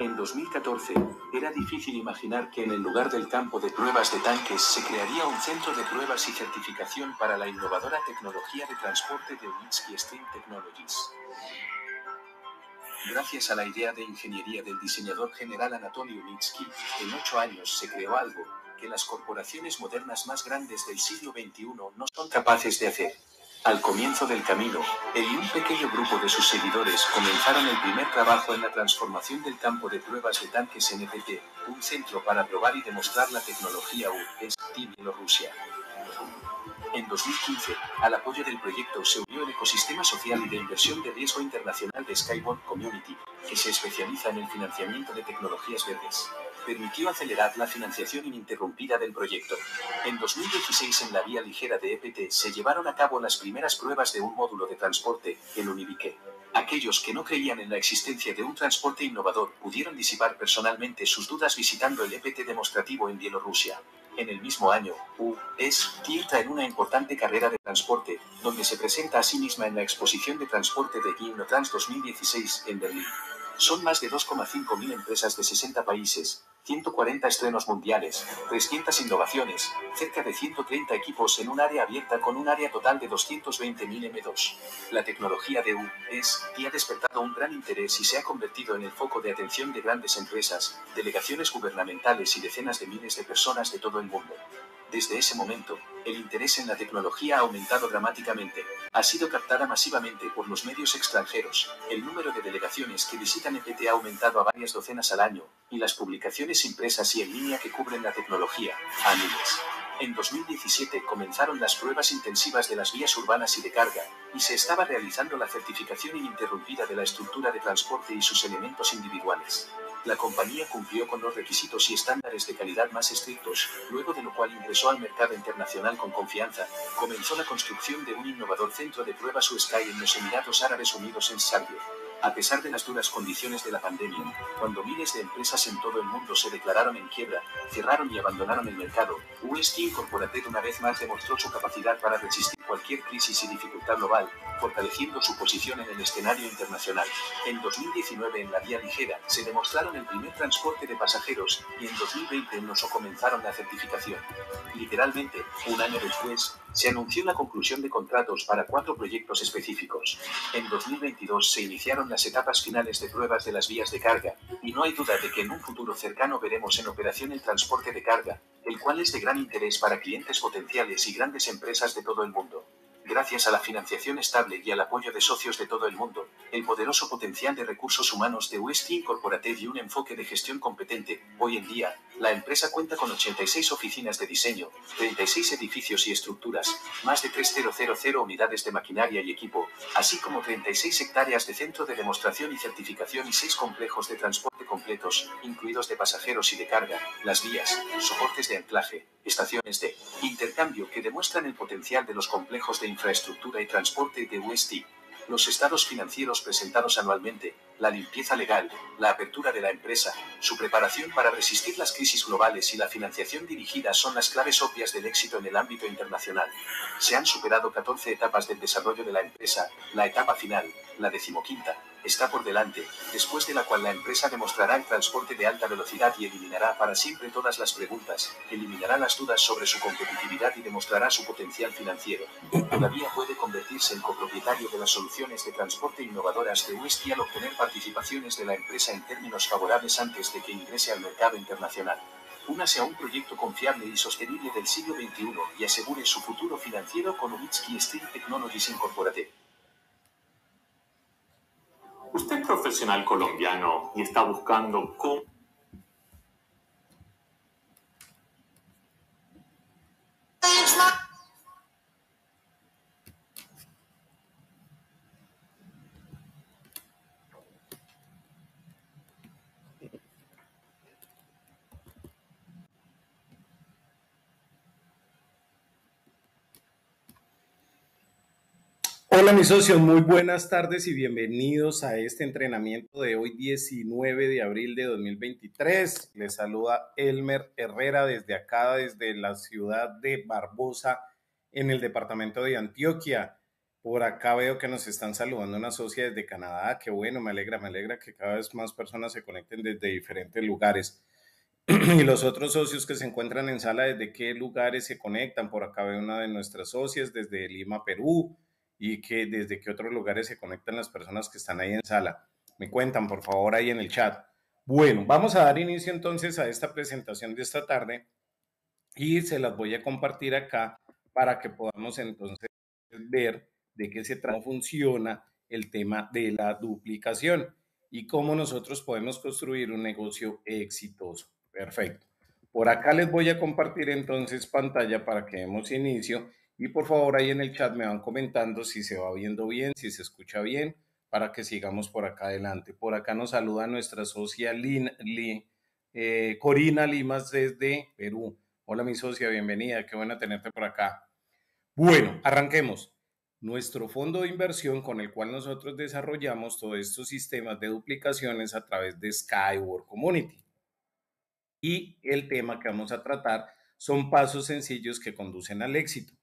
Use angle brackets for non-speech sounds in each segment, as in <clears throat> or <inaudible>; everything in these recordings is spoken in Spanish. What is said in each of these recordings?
En 2014, era difícil imaginar que en el lugar del campo de pruebas de tanques se crearía un centro de pruebas y certificación para la innovadora tecnología de transporte de Unitsky Steam Technologies. Gracias a la idea de ingeniería del diseñador general Anatoly Unitsky, en ocho años se creó algo que las corporaciones modernas más grandes del siglo XXI no son capaces de hacer. Al comienzo del camino, él y un pequeño grupo de sus seguidores comenzaron el primer trabajo en la transformación del campo de pruebas de tanques NPT, un centro para probar y demostrar la tecnología UST Bielorrusia. En 2015, al apoyo del proyecto se unió el ecosistema social y de inversión de riesgo internacional de Skyward Community, que se especializa en el financiamiento de tecnologías verdes permitió acelerar la financiación ininterrumpida del proyecto. En 2016 en la vía ligera de EPT se llevaron a cabo las primeras pruebas de un módulo de transporte, el Unibike. Aquellos que no creían en la existencia de un transporte innovador pudieron disipar personalmente sus dudas visitando el EPT demostrativo en Bielorrusia. En el mismo año, U es en una importante carrera de transporte, donde se presenta a sí misma en la exposición de transporte de Trans 2016 en Berlín. Son más de 2,5 mil empresas de 60 países, 140 estrenos mundiales, 300 innovaciones, cerca de 130 equipos en un área abierta con un área total de mil M2. La tecnología de U es y ha despertado un gran interés y se ha convertido en el foco de atención de grandes empresas, delegaciones gubernamentales y decenas de miles de personas de todo el mundo. Desde ese momento, el interés en la tecnología ha aumentado dramáticamente. Ha sido captada masivamente por los medios extranjeros, el número de delegaciones que visitan EPT ha aumentado a varias docenas al año, y las publicaciones impresas y en línea que cubren la tecnología, a miles. En 2017 comenzaron las pruebas intensivas de las vías urbanas y de carga, y se estaba realizando la certificación ininterrumpida de la estructura de transporte y sus elementos individuales la compañía cumplió con los requisitos y estándares de calidad más estrictos, luego de lo cual ingresó al mercado internacional con confianza, comenzó la construcción de un innovador centro de pruebas Sky en los Emiratos Árabes Unidos en Sharjah. A pesar de las duras condiciones de la pandemia, cuando miles de empresas en todo el mundo se declararon en quiebra, cerraron y abandonaron el mercado, UST Incorporated una vez más demostró su capacidad para resistir cualquier crisis y dificultad global, fortaleciendo su posición en el escenario internacional. En 2019 en la vía ligera se demostraron el primer transporte de pasajeros y en 2020 en comenzaron la certificación. Literalmente, un año después, se anunció la conclusión de contratos para cuatro proyectos específicos. En 2022 se iniciaron las etapas finales de pruebas de las vías de carga, y no hay duda de que en un futuro cercano veremos en operación el transporte de carga, el cual es de gran interés para clientes potenciales y grandes empresas de todo el mundo. Gracias a la financiación estable y al apoyo de socios de todo el mundo, el poderoso potencial de recursos humanos de Westin Incorporated y un enfoque de gestión competente, hoy en día, la empresa cuenta con 86 oficinas de diseño, 36 edificios y estructuras, más de 3.000 unidades de maquinaria y equipo, así como 36 hectáreas de centro de demostración y certificación y 6 complejos de transporte completos, incluidos de pasajeros y de carga, las vías, soportes de anclaje, estaciones de intercambio que demuestran el potencial de los complejos de infraestructura y transporte de UST, los estados financieros presentados anualmente, la limpieza legal, la apertura de la empresa, su preparación para resistir las crisis globales y la financiación dirigida son las claves obvias del éxito en el ámbito internacional. Se han superado 14 etapas del desarrollo de la empresa, la etapa final, la decimoquinta, está por delante, después de la cual la empresa demostrará el transporte de alta velocidad y eliminará para siempre todas las preguntas, eliminará las dudas sobre su competitividad y demostrará su potencial financiero. Todavía puede convertirse en copropietario de las soluciones de transporte innovadoras de West al obtener participaciones de la empresa en términos favorables antes de que ingrese al mercado internacional. Únase a un proyecto confiable y sostenible del siglo XXI y asegure su futuro financiero con Ubitsky Steel Technologies Incorporated. ¿Usted es profesional colombiano y está buscando cómo... Hola mis socios, muy buenas tardes y bienvenidos a este entrenamiento de hoy 19 de abril de 2023. Les saluda Elmer Herrera desde acá, desde la ciudad de Barbosa, en el departamento de Antioquia. Por acá veo que nos están saludando una socia desde Canadá. Ah, qué bueno, me alegra, me alegra que cada vez más personas se conecten desde diferentes lugares. <clears throat> y los otros socios que se encuentran en sala, ¿desde qué lugares se conectan? Por acá veo una de nuestras socias desde Lima, Perú y que desde qué otros lugares se conectan las personas que están ahí en sala. Me cuentan, por favor, ahí en el chat. Bueno, vamos a dar inicio entonces a esta presentación de esta tarde y se las voy a compartir acá para que podamos entonces ver de qué se trata, funciona el tema de la duplicación y cómo nosotros podemos construir un negocio exitoso. Perfecto. Por acá les voy a compartir entonces pantalla para que demos inicio y por favor ahí en el chat me van comentando si se va viendo bien, si se escucha bien, para que sigamos por acá adelante. Por acá nos saluda nuestra socia Lin, eh, Corina Limas desde Perú. Hola mi socia, bienvenida, qué bueno tenerte por acá. Bueno, arranquemos. Nuestro fondo de inversión con el cual nosotros desarrollamos todos estos sistemas de duplicaciones a través de Skyward Community. Y el tema que vamos a tratar son pasos sencillos que conducen al éxito.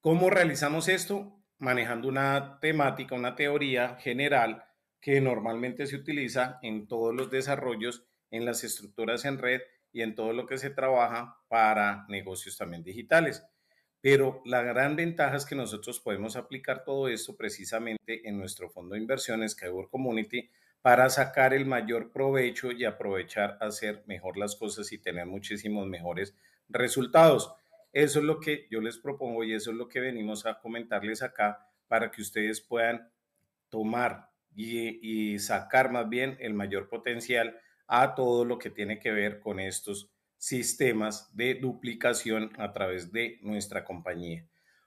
¿Cómo realizamos esto? Manejando una temática, una teoría general que normalmente se utiliza en todos los desarrollos, en las estructuras en red y en todo lo que se trabaja para negocios también digitales. Pero la gran ventaja es que nosotros podemos aplicar todo esto precisamente en nuestro fondo de inversiones, Skyward Community, para sacar el mayor provecho y aprovechar hacer mejor las cosas y tener muchísimos mejores resultados. Eso es lo que yo les propongo y eso es lo que venimos a comentarles acá para que ustedes puedan tomar y, sacar más bien el mayor potencial a todo lo que tiene que ver con estos sistemas de duplicación a través de nuestra compañía.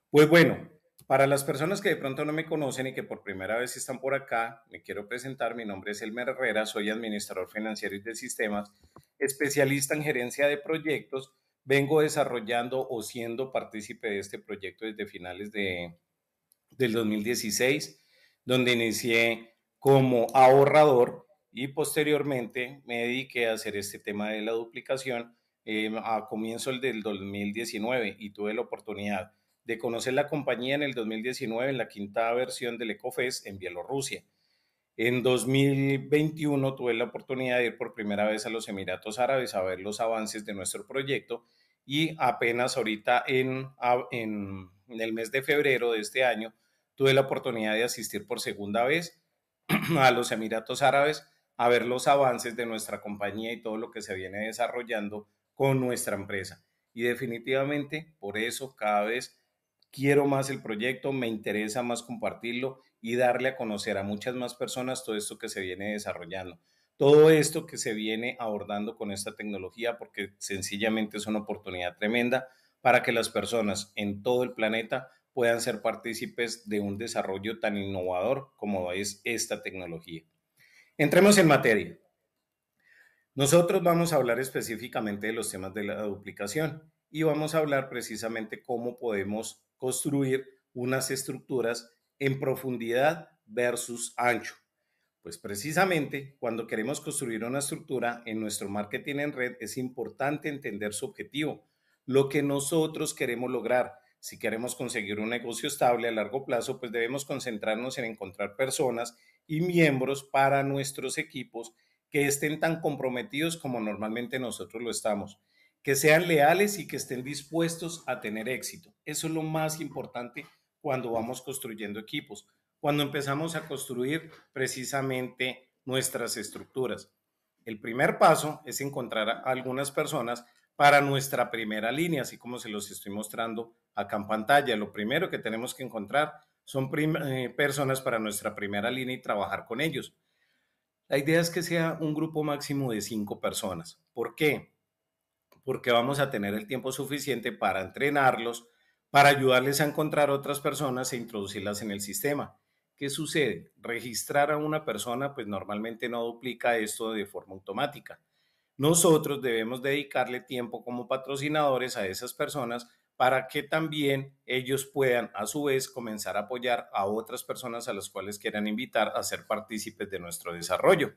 Pues bueno, para las personas que de pronto no me conocen y que por primera vez están por acá, me quiero presentar. Mi nombre es Elmer Herrera, soy administrador financiero y de sistemas, especialista en gerencia de proyectos vengo desarrollando o siendo partícipe de este proyecto desde finales de, del 2016, donde inicié como ahorrador y posteriormente me dediqué a hacer este tema de la duplicación eh, a comienzo del 2019 y tuve la oportunidad de conocer la compañía en el 2019 en la quinta versión del ECOFES en Bielorrusia. En 2021 tuve la oportunidad de ir por primera vez a los Emiratos Árabes a ver los avances de nuestro proyecto y apenas ahorita en, el mes de febrero de este año tuve la oportunidad de asistir por segunda vez <clears throat> a los Emiratos Árabes a ver los avances de nuestra compañía y todo lo que se viene desarrollando con nuestra empresa. Y definitivamente por eso cada vez quiero más el proyecto, me interesa más compartirlo y darle a conocer a muchas más personas todo esto que se viene desarrollando, todo esto que se viene abordando con esta tecnología, porque sencillamente es una oportunidad tremenda para que las personas en todo el planeta puedan ser partícipes de un desarrollo tan innovador como es esta tecnología. Entremos en materia. Nosotros vamos a hablar específicamente de los temas de la duplicación y vamos a hablar precisamente cómo podemos construir unas estructuras en profundidad versus ancho. Pues precisamente cuando queremos construir una estructura en nuestro marketing en red es importante entender su objetivo, lo que nosotros queremos lograr. Si queremos conseguir un negocio estable a largo plazo, pues debemos concentrarnos en encontrar personas y miembros para nuestros equipos que estén tan comprometidos como normalmente nosotros lo estamos, que sean leales y que estén dispuestos a tener éxito. Eso es lo más importante cuando vamos construyendo equipos, cuando empezamos a construir precisamente nuestras estructuras. El primer paso es encontrar algunas personas para nuestra primera línea, así como se los estoy mostrando acá en pantalla. Lo primero que tenemos que encontrar son eh, personas para nuestra primera línea y trabajar con ellos. La idea es que sea un grupo máximo de cinco personas. ¿Por qué? Porque vamos a tener el tiempo suficiente para entrenarlos, para ayudarles a encontrar otras personas e introducirlas en el sistema. ¿Qué sucede? Registrar a una persona pues normalmente no duplica esto de forma automática. Nosotros debemos dedicarle tiempo como patrocinadores a esas personas para que también ellos puedan a su vez comenzar a apoyar a otras personas a las cuales quieran invitar a ser partícipes de nuestro desarrollo.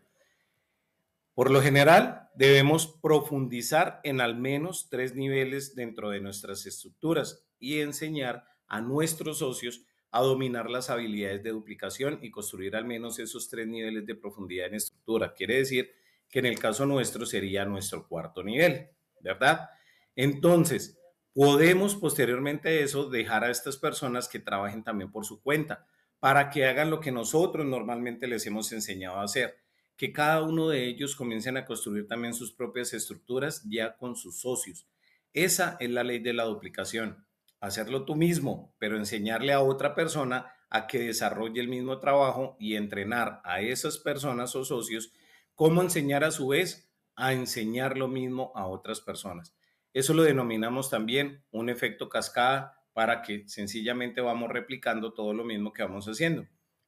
Por lo general, debemos profundizar en al menos tres niveles dentro de nuestras estructuras, y enseñar a nuestros socios a dominar las habilidades de duplicación y construir al menos esos tres niveles de profundidad en estructura. Quiere decir que en el caso nuestro sería nuestro cuarto nivel, ¿verdad? Entonces, podemos posteriormente eso dejar a estas personas que trabajen también por su cuenta para que hagan lo que nosotros normalmente les hemos enseñado a hacer, que cada uno de ellos comiencen a construir también sus propias estructuras ya con sus socios. Esa es la ley de la duplicación hacerlo tú mismo, pero enseñarle a otra persona a que desarrolle el mismo trabajo y entrenar a esas personas o socios cómo enseñar a su vez a enseñar lo mismo a otras personas. Eso lo denominamos también un efecto cascada para que sencillamente vamos replicando todo lo mismo que vamos haciendo.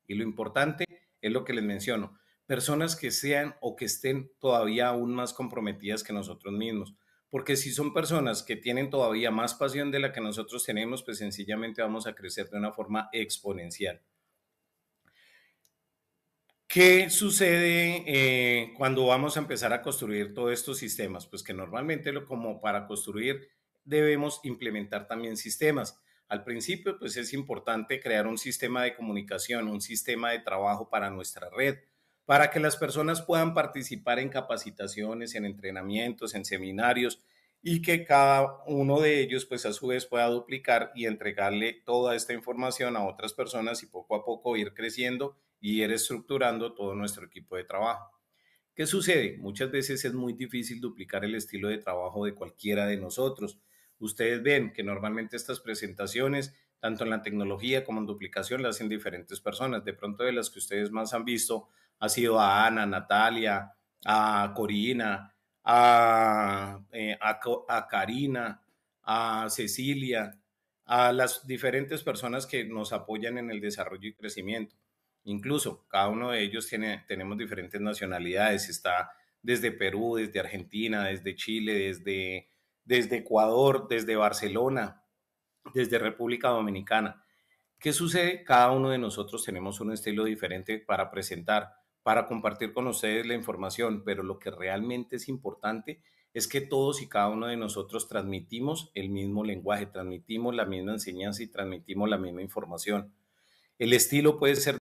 Y lo importante es lo que les menciono, personas que sean o que estén todavía aún más comprometidas que nosotros mismos, porque si son personas que tienen todavía más pasión de la que nosotros tenemos, pues sencillamente vamos a crecer de una forma exponencial. ¿Qué sucede eh, cuando vamos a empezar a construir todos estos sistemas? Pues que normalmente como para construir debemos implementar también sistemas. Al principio, pues es importante crear un sistema de comunicación, un sistema de trabajo para nuestra red, para que las personas puedan participar en capacitaciones, en entrenamientos, en seminarios y que cada uno de ellos pues a su vez pueda duplicar y entregarle toda esta información a otras personas y poco a poco ir creciendo y ir estructurando todo nuestro equipo de trabajo. ¿Qué sucede? Muchas veces es muy difícil duplicar el estilo de trabajo de cualquiera de nosotros. Ustedes ven que normalmente estas presentaciones, tanto en la tecnología como en duplicación, las hacen diferentes personas. De pronto de las que ustedes más han visto, ha sido a Ana, Natalia, a Corina, a, eh, a, Karina, a Cecilia, a las diferentes personas que nos apoyan en el desarrollo y crecimiento. Incluso cada uno de ellos tiene, tenemos diferentes nacionalidades, está desde Perú, desde Argentina, desde Chile, desde, desde Ecuador, desde Barcelona, desde República Dominicana. ¿Qué sucede? Cada uno de nosotros tenemos un estilo diferente para presentar para compartir con ustedes la información, pero lo que realmente es importante es que todos y cada uno de nosotros transmitimos el mismo lenguaje, transmitimos la misma enseñanza y transmitimos la misma información. El estilo puede ser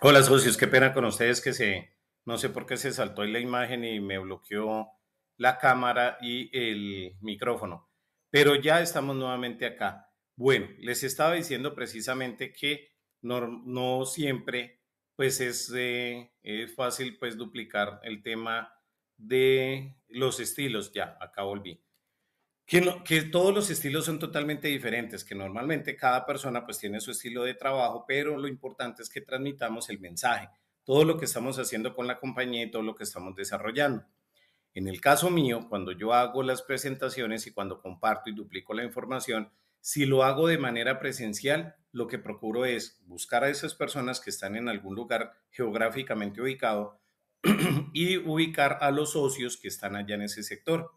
Hola socios, qué pena con ustedes que se, no sé por qué se saltó la imagen y me bloqueó la cámara y el micrófono, pero ya estamos nuevamente acá. Bueno, les estaba diciendo precisamente que no, siempre pues es, es fácil pues duplicar el tema de los estilos, ya, acá volví que, todos los estilos son totalmente diferentes, que normalmente cada persona pues tiene su estilo de trabajo, pero lo importante es que transmitamos el mensaje, todo lo que estamos haciendo con la compañía y todo lo que estamos desarrollando. En el caso mío, cuando yo hago las presentaciones y cuando comparto y duplico la información, si lo hago de manera presencial, lo que procuro es buscar a esas personas que están en algún lugar geográficamente ubicado <clears throat> y ubicar a los socios que están allá en ese sector.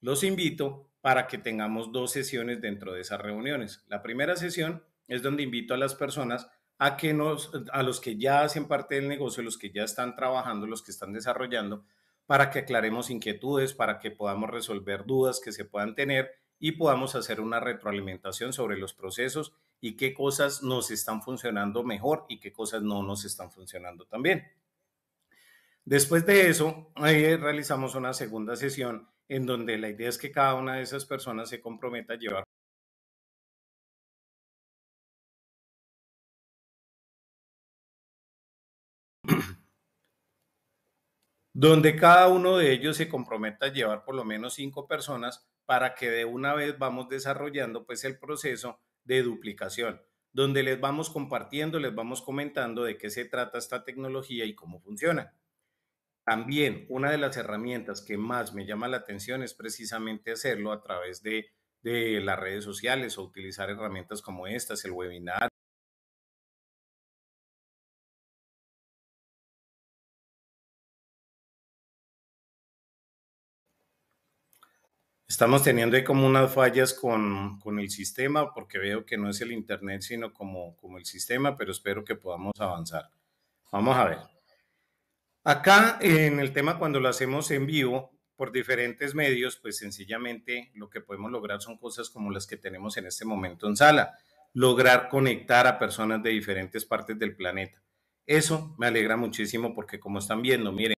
Los invito para que tengamos dos sesiones dentro de esas reuniones. La primera sesión es donde invito a las personas a que nos, a los que ya hacen parte del negocio, los que ya están trabajando, los que están desarrollando, para que aclaremos inquietudes, para que podamos resolver dudas que se puedan tener y podamos hacer una retroalimentación sobre los procesos y qué cosas nos están funcionando mejor y qué cosas no nos están funcionando también. Después de eso, realizamos una segunda sesión en donde la idea es que cada una de esas personas se comprometa a llevar donde cada uno de ellos se comprometa a llevar por lo menos cinco personas para que de una vez vamos desarrollando pues el proceso de duplicación, donde les vamos compartiendo, les vamos comentando de qué se trata esta tecnología y cómo funciona. También una de las herramientas que más me llama la atención es precisamente hacerlo a través de, las redes sociales o utilizar herramientas como estas, el webinar, Estamos teniendo ahí como unas fallas con, el sistema, porque veo que no es el Internet, sino como el sistema, pero espero que podamos avanzar. Vamos a ver. Acá en el tema cuando lo hacemos en vivo por diferentes medios, pues sencillamente lo que podemos lograr son cosas como las que tenemos en este momento en sala, lograr conectar a personas de diferentes partes del planeta. Eso me alegra muchísimo porque como están viendo, miren,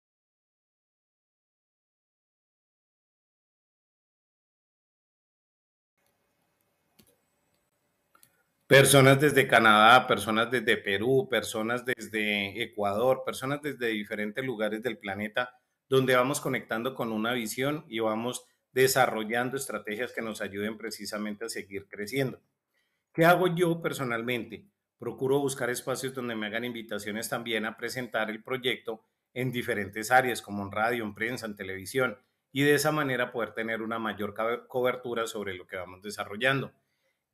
Personas desde Canadá, personas desde Perú, personas desde Ecuador, personas desde diferentes lugares del planeta, donde vamos conectando con una visión y vamos desarrollando estrategias que nos ayuden precisamente a seguir creciendo. ¿Qué hago yo personalmente? Procuro buscar espacios donde me hagan invitaciones también a presentar el proyecto en diferentes áreas, como en radio, en prensa, en televisión, y de esa manera poder tener una mayor cobertura sobre lo que vamos desarrollando.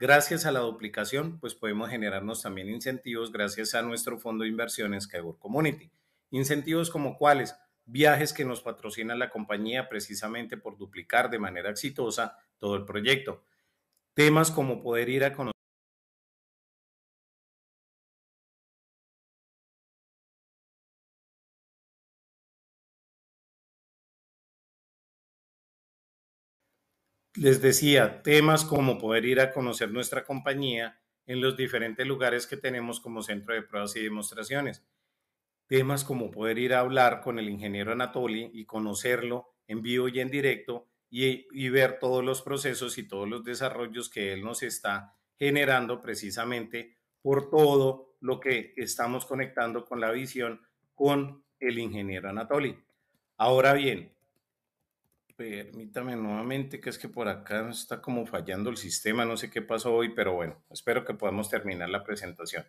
Gracias a la duplicación, pues podemos generarnos también incentivos gracias a nuestro fondo de inversiones Skywork Community. Incentivos como cuáles? Viajes que nos patrocina la compañía precisamente por duplicar de manera exitosa todo el proyecto. Temas como poder ir a conocer les decía, temas como poder ir a conocer nuestra compañía en los diferentes lugares que tenemos como centro de pruebas y demostraciones. Temas como poder ir a hablar con el ingeniero Anatoly y conocerlo en vivo y en directo y, ver todos los procesos y todos los desarrollos que él nos está generando precisamente por todo lo que estamos conectando con la visión con el ingeniero Anatoly. Ahora bien, Permítame nuevamente, que es que por acá está como fallando el sistema, no sé qué pasó hoy, pero bueno, espero que podamos terminar la presentación.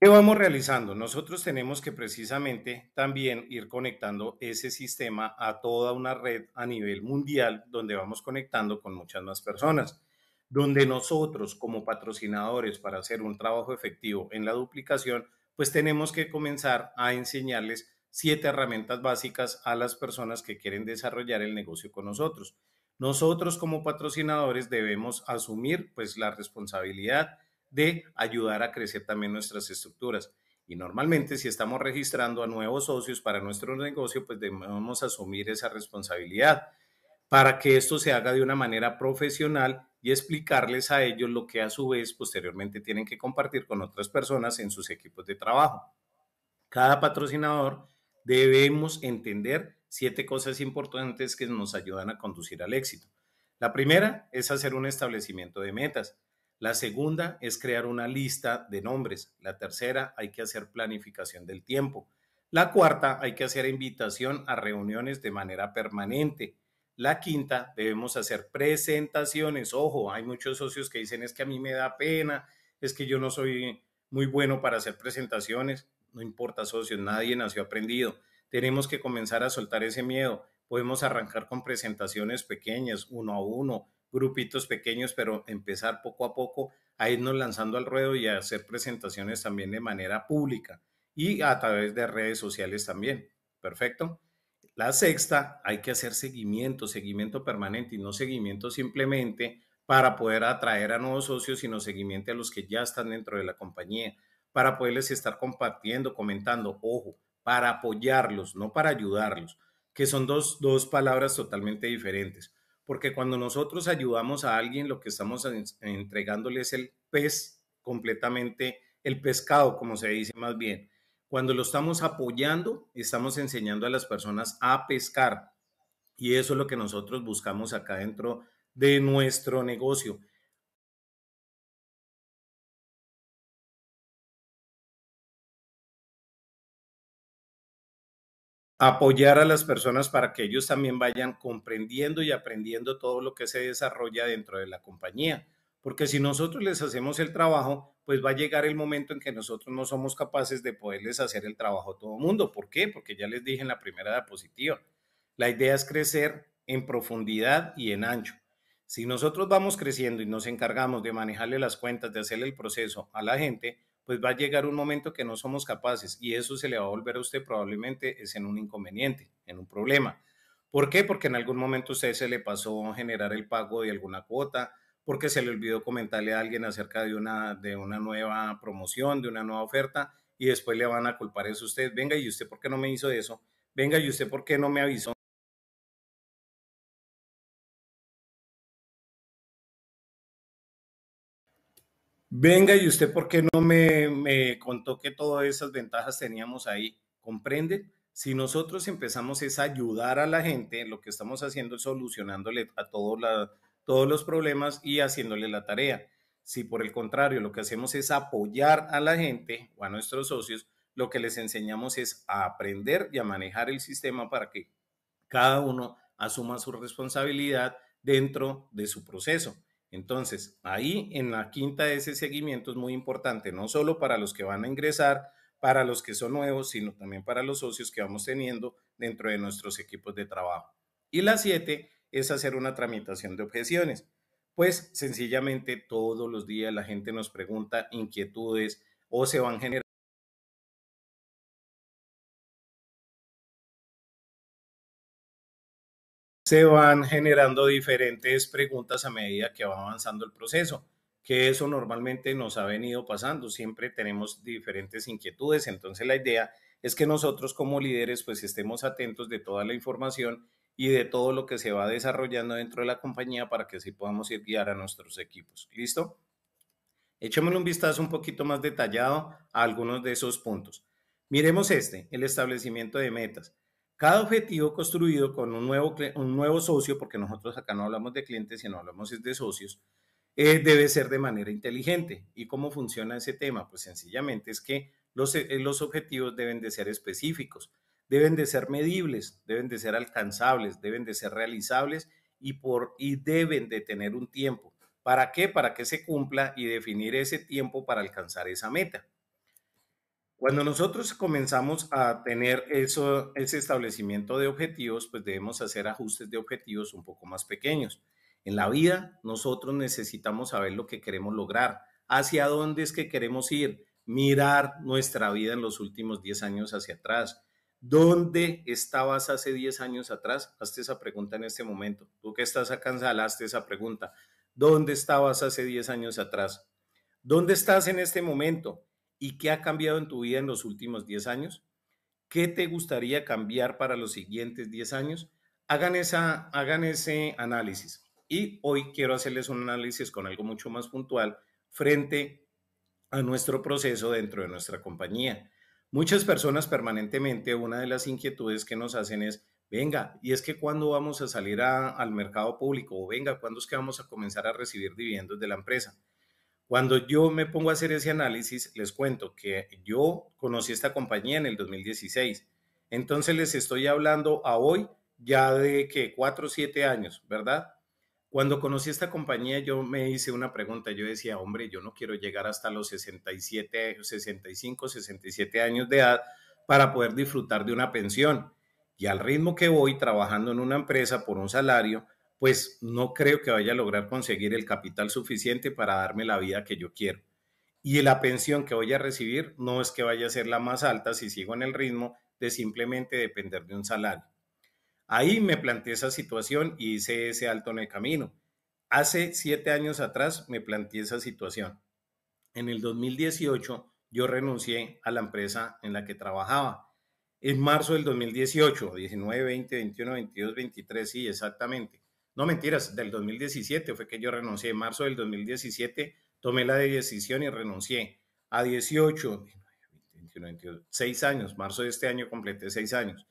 ¿Qué vamos realizando? Nosotros tenemos que precisamente también ir conectando ese sistema a toda una red a nivel mundial, donde vamos conectando con muchas más personas, donde nosotros como patrocinadores para hacer un trabajo efectivo en la duplicación, pues tenemos que comenzar a enseñarles siete herramientas básicas a las personas que quieren desarrollar el negocio con nosotros. Nosotros como patrocinadores debemos asumir pues la responsabilidad de ayudar a crecer también nuestras estructuras. Y normalmente si estamos registrando a nuevos socios para nuestro negocio, pues debemos asumir esa responsabilidad para que esto se haga de una manera profesional y explicarles a ellos lo que a su vez posteriormente tienen que compartir con otras personas en sus equipos de trabajo. Cada patrocinador debemos entender siete cosas importantes que nos ayudan a conducir al éxito. La primera es hacer un establecimiento de metas. La segunda es crear una lista de nombres. La tercera, hay que hacer planificación del tiempo. La cuarta, hay que hacer invitación a reuniones de manera permanente. La quinta, debemos hacer presentaciones. Ojo, hay muchos socios que dicen es que a mí me da pena, es que yo no soy muy bueno para hacer presentaciones. No importa, socios, nadie nació aprendido. Tenemos que comenzar a soltar ese miedo. Podemos arrancar con presentaciones pequeñas, uno a uno, grupitos pequeños, pero empezar poco a poco a irnos lanzando al ruedo y a hacer presentaciones también de manera pública y a través de redes sociales también. Perfecto. La sexta, hay que hacer seguimiento, seguimiento permanente y no seguimiento simplemente para poder atraer a nuevos socios, sino seguimiento a los que ya están dentro de la compañía para poderles estar compartiendo, comentando, ojo, para apoyarlos, no para ayudarlos, que son dos, dos palabras totalmente diferentes. Porque cuando nosotros ayudamos a alguien, lo que estamos entregándole es el pez completamente, el pescado, como se dice más bien. Cuando lo estamos apoyando, estamos enseñando a las personas a pescar. Y eso es lo que nosotros buscamos acá dentro de nuestro negocio, apoyar a las personas para que ellos también vayan comprendiendo y aprendiendo todo lo que se desarrolla dentro de la compañía. Porque si nosotros les hacemos el trabajo, pues va a llegar el momento en que nosotros no somos capaces de poderles hacer el trabajo a todo el mundo. ¿Por qué? Porque ya les dije en la primera diapositiva, la idea es crecer en profundidad y en ancho. Si nosotros vamos creciendo y nos encargamos de manejarle las cuentas, de hacerle el proceso a la gente, pues va a llegar un momento que no somos capaces y eso se le va a volver a usted probablemente es en un inconveniente, en un problema. ¿Por qué? Porque en algún momento a usted se le pasó generar el pago de alguna cuota, porque se le olvidó comentarle a alguien acerca de una, de una nueva promoción, de una nueva oferta, y después le van a culpar eso a usted. Venga, ¿y usted por qué no me hizo eso? Venga, ¿y usted por qué no me avisó? Venga, ¿y usted por qué no me, contó que todas esas ventajas teníamos ahí? ¿Comprende? Si nosotros empezamos es ayudar a la gente, lo que estamos haciendo es solucionándole a todos, todos los problemas y haciéndole la tarea. Si por el contrario lo que hacemos es apoyar a la gente o a nuestros socios, lo que les enseñamos es a aprender y a manejar el sistema para que cada uno asuma su responsabilidad dentro de su proceso. Entonces, ahí en la quinta ese seguimiento es muy importante, no solo para los que van a ingresar, para los que son nuevos, sino también para los socios que vamos teniendo dentro de nuestros equipos de trabajo. Y la siete es hacer una tramitación de objeciones. Pues sencillamente todos los días la gente nos pregunta inquietudes o se van generando se van generando diferentes preguntas a medida que va avanzando el proceso, que eso normalmente nos ha venido pasando, siempre tenemos diferentes inquietudes, entonces la idea es que nosotros como líderes pues estemos atentos de toda la información y de todo lo que se va desarrollando dentro de la compañía para que así podamos ir guiar a nuestros equipos. ¿Listo? Echémosle un vistazo un poquito más detallado a algunos de esos puntos. Miremos este, el establecimiento de metas. Cada objetivo construido con un nuevo, un nuevo socio, porque nosotros acá no hablamos de clientes, sino hablamos de socios, eh, debe ser de manera inteligente. ¿Y cómo funciona ese tema? Pues sencillamente es que los, eh, los objetivos deben de ser específicos, deben de ser medibles, deben de ser alcanzables, deben de ser realizables y, por, y deben de tener un tiempo. ¿Para qué? Para que se cumpla y definir ese tiempo para alcanzar esa meta. Cuando nosotros comenzamos a tener eso, ese establecimiento de objetivos, pues debemos hacer ajustes de objetivos un poco más pequeños. En la vida, nosotros necesitamos saber lo que queremos lograr, hacia dónde es que queremos ir, mirar nuestra vida en los últimos 10 años hacia atrás. ¿Dónde estabas hace 10 años atrás? Hazte esa pregunta en este momento. Tú que estás acá en hazte esa pregunta. ¿Dónde estabas hace 10 años atrás? ¿Dónde estás en este momento? y qué ha cambiado en tu vida en los últimos 10 años, qué te gustaría cambiar para los siguientes 10 años, hagan, esa, hagan ese análisis. Y hoy quiero hacerles un análisis con algo mucho más puntual frente a nuestro proceso dentro de nuestra compañía. Muchas personas permanentemente, una de las inquietudes que nos hacen es, venga, y es que cuándo vamos a salir al mercado público, o venga, cuándo es que vamos a comenzar a recibir dividendos de la empresa. Cuando yo me pongo a hacer ese análisis, les cuento que yo conocí esta compañía en el 2016. Entonces les estoy hablando a hoy ya de que 4 o 7 años, ¿verdad? Cuando conocí esta compañía yo me hice una pregunta, yo decía, hombre, yo no quiero llegar hasta los 67, 65, 67 años de edad para poder disfrutar de una pensión. Y al ritmo que voy trabajando en una empresa por un salario, pues no creo que vaya a lograr conseguir el capital suficiente para darme la vida que yo quiero. Y la pensión que voy a recibir no es que vaya a ser la más alta si sigo en el ritmo de simplemente depender de un salario. Ahí me planteé esa situación y hice ese alto en el camino. Hace siete años atrás me planteé esa situación. En el 2018 yo renuncié a la empresa en la que trabajaba. En marzo del 2018, 19, 20, 21, 22, 23, sí, exactamente no mentiras, del 2017 fue que yo renuncié, en marzo del 2017 tomé la decisión y renuncié a 18, 21, 22, años, marzo de este año completé seis años.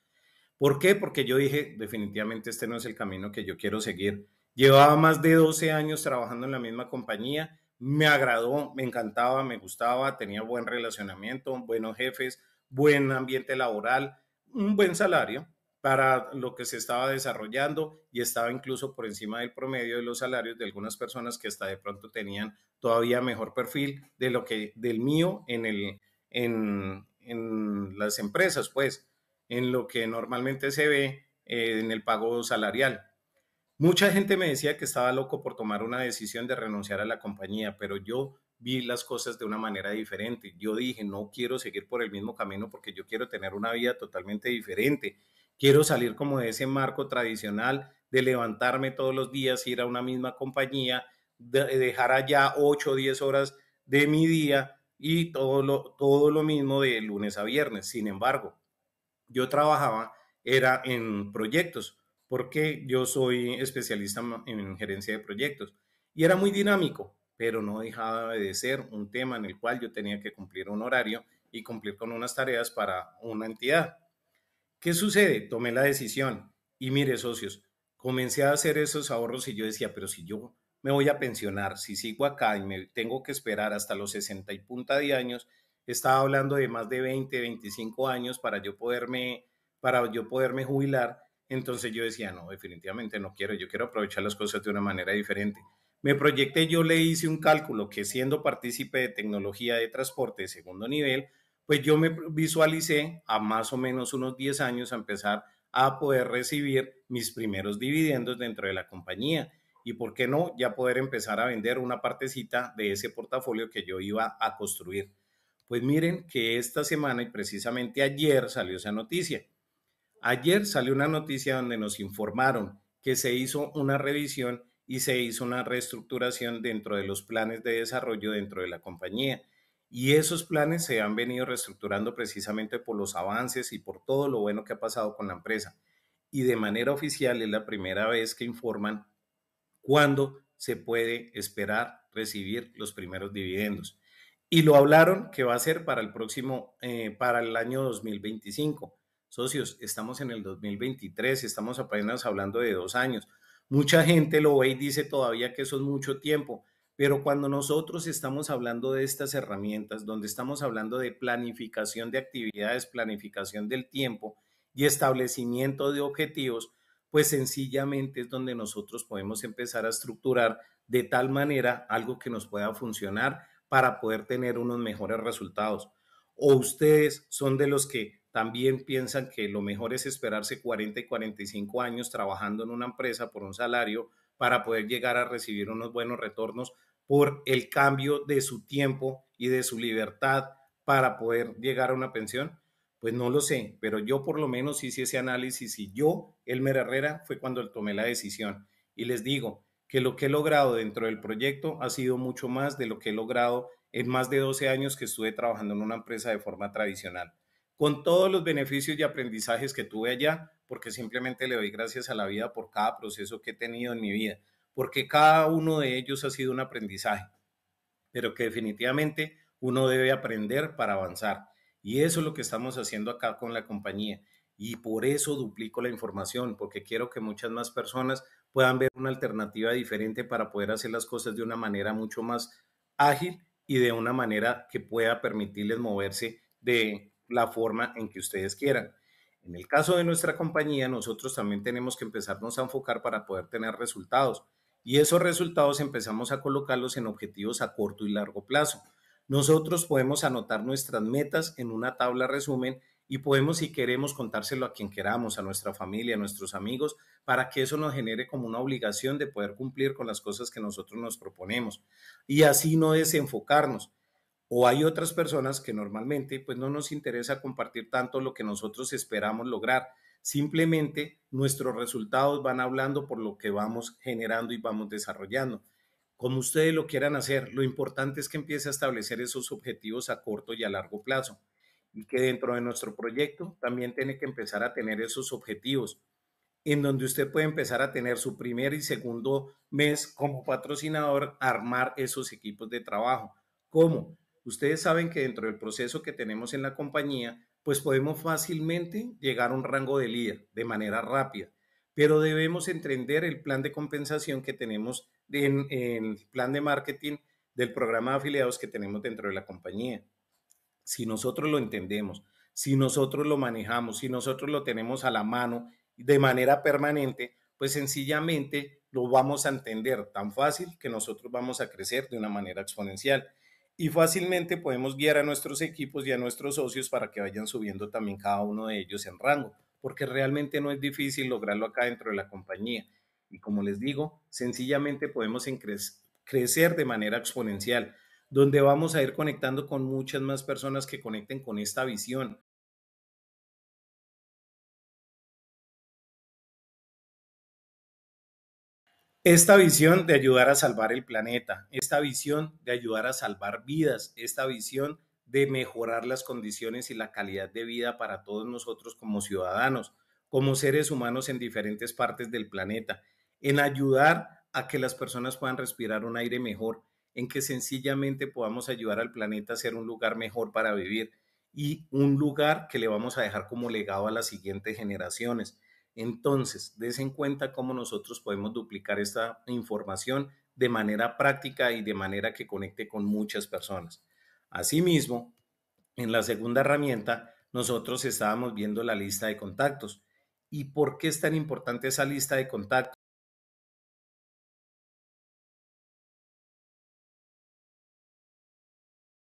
¿Por qué? Porque yo dije, definitivamente este no es el camino que yo quiero seguir. Llevaba más de 12 años trabajando en la misma compañía, me agradó, me encantaba, me gustaba, tenía buen relacionamiento, buenos jefes, buen ambiente laboral, un buen salario, para lo que se estaba desarrollando y estaba incluso por encima del promedio de los salarios de algunas personas que hasta de pronto tenían todavía mejor perfil de lo que del mío en el en, en las empresas, pues, en lo que normalmente se ve eh, en el pago salarial. Mucha gente me decía que estaba loco por tomar una decisión de renunciar a la compañía, pero yo vi las cosas de una manera diferente. Yo dije, no quiero seguir por el mismo camino porque yo quiero tener una vida totalmente diferente. Quiero salir como de ese marco tradicional de levantarme todos los días, ir a una misma compañía, eh, dejar allá 8 o 10 horas de mi día y todo lo, todo lo mismo de lunes a viernes. Sin embargo, yo trabajaba, era en proyectos, porque yo soy especialista en gerencia de proyectos y era muy dinámico, pero no dejaba de ser un tema en el cual yo tenía que cumplir un horario y cumplir con unas tareas para una entidad. ¿Qué sucede? Tomé la decisión y mire, socios, comencé a hacer esos ahorros y yo decía, pero si yo me voy a pensionar, si sigo acá y me tengo que esperar hasta los 60 y punta de años, estaba hablando de más de 20, 25 años para yo poderme, para yo poderme jubilar. Entonces yo decía, no, definitivamente no quiero, yo quiero aprovechar las cosas de una manera diferente. Me proyecté, yo le hice un cálculo que siendo partícipe de tecnología de transporte de segundo nivel, pues yo me visualicé a más o menos unos 10 años a empezar a poder recibir mis primeros dividendos dentro de la compañía y, ¿por qué no?, ya poder empezar a vender una partecita de ese portafolio que yo iba a construir. Pues miren que esta semana y precisamente ayer salió esa noticia. Ayer salió una noticia donde nos informaron que se hizo una revisión y se hizo una reestructuración dentro de los planes de desarrollo dentro de la compañía y esos planes se han venido reestructurando precisamente por los avances y por todo lo bueno que ha pasado con la empresa. Y de manera oficial es la primera vez que informan cuándo se puede esperar recibir los primeros dividendos. Y lo hablaron que va a ser para el próximo, eh, para el año 2025. Socios, estamos en el 2023, estamos apenas hablando de dos años. Mucha gente lo ve y dice todavía que eso es mucho tiempo pero cuando nosotros estamos hablando de estas herramientas, donde estamos hablando de planificación de actividades, planificación del tiempo y establecimiento de objetivos, pues sencillamente es donde nosotros podemos empezar a estructurar de tal manera algo que nos pueda funcionar para poder tener unos mejores resultados. O ustedes son de los que también piensan que lo mejor es esperarse 40 y 45 años trabajando en una empresa por un salario para poder llegar a recibir unos buenos retornos por el cambio de su tiempo y de su libertad para poder llegar a una pensión? Pues no lo sé, pero yo por lo menos hice ese análisis y yo, Elmer Herrera, fue cuando tomé la decisión. Y les digo que lo que he logrado dentro del proyecto ha sido mucho más de lo que he logrado en más de 12 años que estuve trabajando en una empresa de forma tradicional, con todos los beneficios y aprendizajes que tuve allá, porque simplemente le doy gracias a la vida por cada proceso que he tenido en mi vida, porque cada uno de ellos ha sido un aprendizaje, pero que definitivamente uno debe aprender para avanzar. Y eso es lo que estamos haciendo acá con la compañía. Y por eso duplico la información, porque quiero que muchas más personas puedan ver una alternativa diferente para poder hacer las cosas de una manera mucho más ágil y de una manera que pueda permitirles moverse de la forma en que ustedes quieran. En el caso de nuestra compañía, nosotros también tenemos que empezarnos a enfocar para poder tener resultados y esos resultados empezamos a colocarlos en objetivos a corto y largo plazo. Nosotros podemos anotar nuestras metas en una tabla resumen y podemos, si queremos, contárselo a quien queramos, a nuestra familia, a nuestros amigos, para que eso nos genere como una obligación de poder cumplir con las cosas que nosotros nos proponemos y así no desenfocarnos. O hay otras personas que normalmente pues no nos interesa compartir tanto lo que nosotros esperamos lograr, Simplemente nuestros resultados van hablando por lo que vamos generando y vamos desarrollando. Como ustedes lo quieran hacer, lo importante es que empiece a establecer esos objetivos a corto y a largo plazo y que dentro de nuestro proyecto también tiene que empezar a tener esos objetivos en donde usted puede empezar a tener su primer y segundo mes como patrocinador, armar esos equipos de trabajo. ¿Cómo? Ustedes saben que dentro del proceso que tenemos en la compañía, pues podemos fácilmente llegar a un rango de líder de manera rápida, pero debemos entender el plan de compensación que tenemos en, en el plan de marketing del programa de afiliados que tenemos dentro de la compañía. Si nosotros lo entendemos, si nosotros lo manejamos, si nosotros lo tenemos a la mano de manera permanente, pues sencillamente lo vamos a entender tan fácil que nosotros vamos a crecer de una manera exponencial y fácilmente podemos guiar a nuestros equipos y a nuestros socios para que vayan subiendo también cada uno de ellos en rango, porque realmente no es difícil lograrlo acá dentro de la compañía. Y como les digo, sencillamente podemos crecer de manera exponencial, donde vamos a ir conectando con muchas más personas que conecten con esta visión, Esta visión de ayudar a salvar el planeta, esta visión de ayudar a salvar vidas, esta visión de mejorar las condiciones y la calidad de vida para todos nosotros como ciudadanos, como seres humanos en diferentes partes del planeta, en ayudar a que las personas puedan respirar un aire mejor, en que sencillamente podamos ayudar al planeta a ser un lugar mejor para vivir y un lugar que le vamos a dejar como legado a las siguientes generaciones. Entonces, des en cuenta cómo nosotros podemos duplicar esta información de manera práctica y de manera que conecte con muchas personas. Asimismo, en la segunda herramienta, nosotros estábamos viendo la lista de contactos. ¿Y por qué es tan importante esa lista de contactos?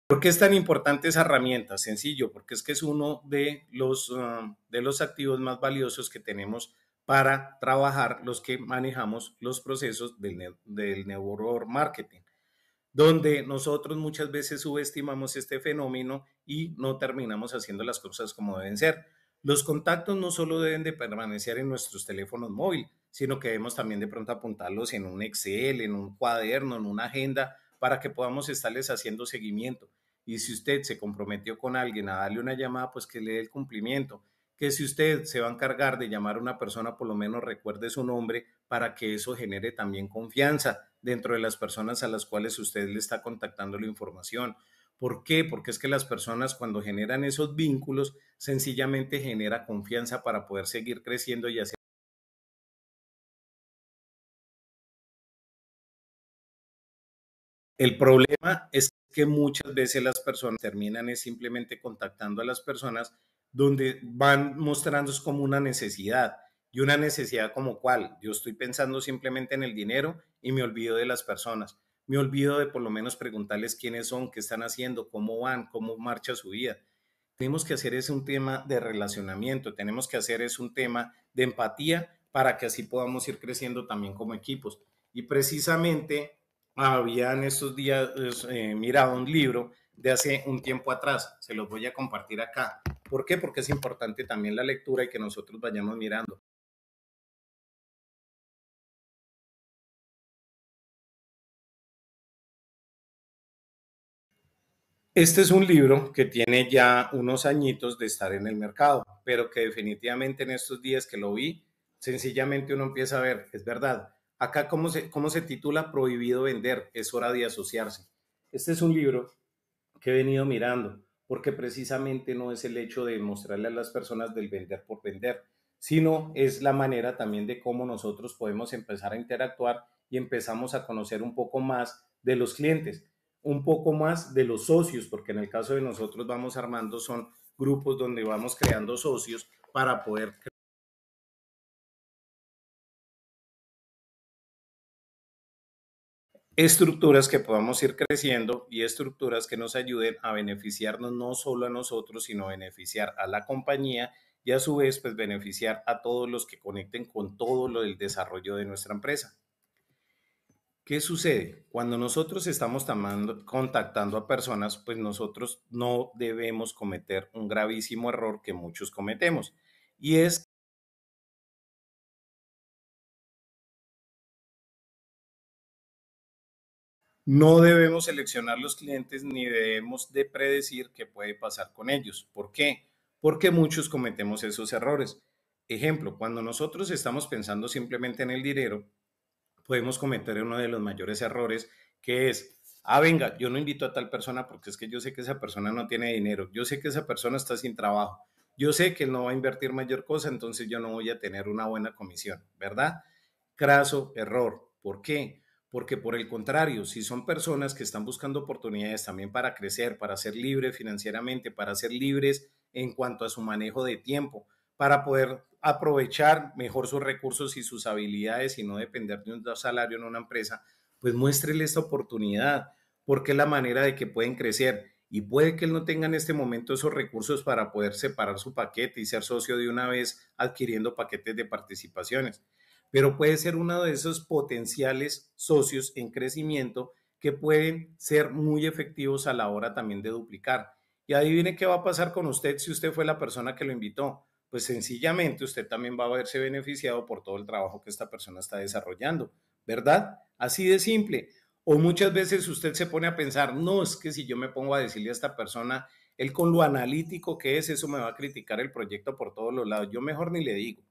¿Por qué es tan importante esa herramienta? Sencillo, porque es que es uno de los, um, de los activos más valiosos que tenemos para trabajar los que manejamos los procesos del, del marketing, donde nosotros muchas veces subestimamos este fenómeno y no terminamos haciendo las cosas como deben ser. Los contactos no solo deben de permanecer en nuestros teléfonos móviles, sino que debemos también de pronto apuntarlos en un Excel, en un cuaderno, en una agenda, para que podamos estarles haciendo seguimiento. Y si usted se comprometió con alguien a darle una llamada, pues que le dé el cumplimiento. Que si usted se va a encargar de llamar a una persona, por lo menos recuerde su nombre para que eso genere también confianza dentro de las personas a las cuales usted le está contactando la información. ¿Por qué? Porque es que las personas cuando generan esos vínculos sencillamente genera confianza para poder seguir creciendo y hacer El problema es que muchas veces las personas terminan es simplemente contactando a las personas donde van mostrando como una necesidad y una necesidad como cual Yo estoy pensando simplemente en el dinero y me olvido de las personas. Me olvido de por lo menos preguntarles quiénes son, qué están haciendo, cómo van, cómo marcha su vida. Tenemos que hacer eso un tema de relacionamiento, tenemos que hacer eso un tema de empatía para que así podamos ir creciendo también como equipos. Y precisamente había en estos días eh, mirado un libro de hace un tiempo atrás, se los voy a compartir acá. ¿Por qué? Porque es importante también la lectura y que nosotros vayamos mirando. Este es un libro que tiene ya unos añitos de estar en el mercado, pero que definitivamente en estos días que lo vi, sencillamente uno empieza a ver, es verdad, Acá, ¿cómo se, ¿cómo se titula Prohibido vender? Es hora de asociarse. Este es un libro que he venido mirando, porque precisamente no es el hecho de mostrarle a las personas del vender por vender, sino es la manera también de cómo nosotros podemos empezar a interactuar y empezamos a conocer un poco más de los clientes, un poco más de los socios, porque en el caso de nosotros vamos armando son grupos donde vamos creando socios para poder estructuras que podamos ir creciendo y estructuras que nos ayuden a beneficiarnos no solo a nosotros, sino beneficiar a la compañía y a su vez pues beneficiar a todos los que conecten con todo lo del desarrollo de nuestra empresa. ¿Qué sucede? Cuando nosotros estamos contactando a personas, pues nosotros no debemos cometer un gravísimo error que muchos cometemos, y es No debemos seleccionar los clientes ni debemos de predecir qué puede pasar con ellos. ¿Por qué? Porque muchos cometemos esos errores. Ejemplo, cuando nosotros estamos pensando simplemente en el dinero, podemos cometer uno de los mayores errores que es, ah, venga, yo no invito a tal persona porque es que yo sé que esa persona no tiene dinero, yo sé que esa persona está sin trabajo, yo sé que él no va a invertir mayor cosa, entonces yo no voy a tener una buena comisión, ¿verdad? Craso error. ¿Por qué? porque por el contrario, si son personas que están buscando oportunidades también para crecer, para ser libres financieramente, para ser libres en cuanto a su manejo de tiempo, para poder aprovechar mejor sus recursos y sus habilidades y no depender de un salario en una empresa, pues muéstrele esta oportunidad, porque es la manera de que pueden crecer. Y puede que él no tenga en este momento esos recursos para poder separar su paquete y ser socio de una vez adquiriendo paquetes de participaciones pero puede ser uno de esos potenciales socios en crecimiento que pueden ser muy efectivos a la hora también de duplicar. Y adivine qué va a pasar con usted si usted fue la persona que lo invitó. Pues sencillamente usted también va a verse beneficiado por todo el trabajo que esta persona está desarrollando, ¿verdad? Así de simple. O muchas veces usted se pone a pensar, no, es que si yo me pongo a decirle a esta persona, él con lo analítico que es, eso me va a criticar el proyecto por todos los lados. Yo mejor ni le digo.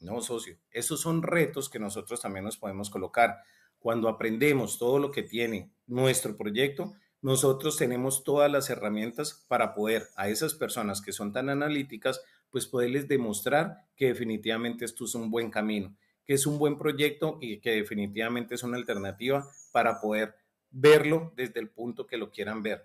No, socio, esos son retos que nosotros también nos podemos colocar. Cuando aprendemos todo lo que tiene nuestro proyecto, nosotros tenemos todas las herramientas para poder a esas personas que son tan analíticas, pues poderles demostrar que definitivamente esto es un buen camino, que es un buen proyecto y que definitivamente es una alternativa para poder verlo desde el punto que lo quieran ver.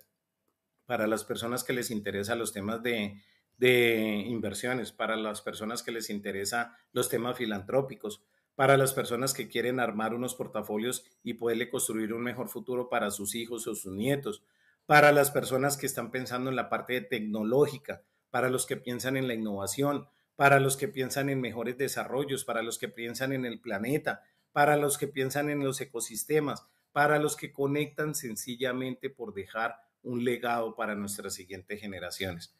Para las personas que les interesan los temas de de inversiones, para las personas que les interesa los temas filantrópicos, para las personas que quieren armar unos portafolios y poderle construir un mejor futuro para sus hijos o sus nietos, para las personas que están pensando en la parte tecnológica, para los que piensan en la innovación, para los que piensan en mejores desarrollos, para los que piensan en el planeta, para los que piensan en los ecosistemas, para los que conectan sencillamente por dejar un legado para nuestras siguientes generaciones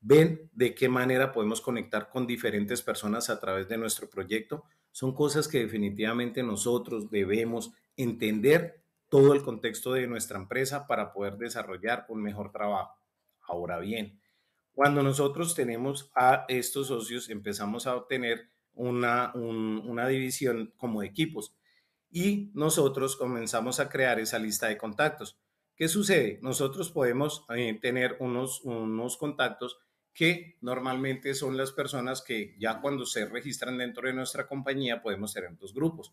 ven de qué manera podemos conectar con diferentes personas a través de nuestro proyecto. Son cosas que definitivamente nosotros debemos entender todo el contexto de nuestra empresa para poder desarrollar un mejor trabajo. Ahora bien, cuando nosotros tenemos a estos socios, empezamos a obtener una, una división como equipos y nosotros comenzamos a crear esa lista de contactos. ¿Qué sucede? Nosotros podemos eh, tener unos, unos contactos que normalmente son las personas que ya cuando se registran dentro de nuestra compañía podemos en dos grupos.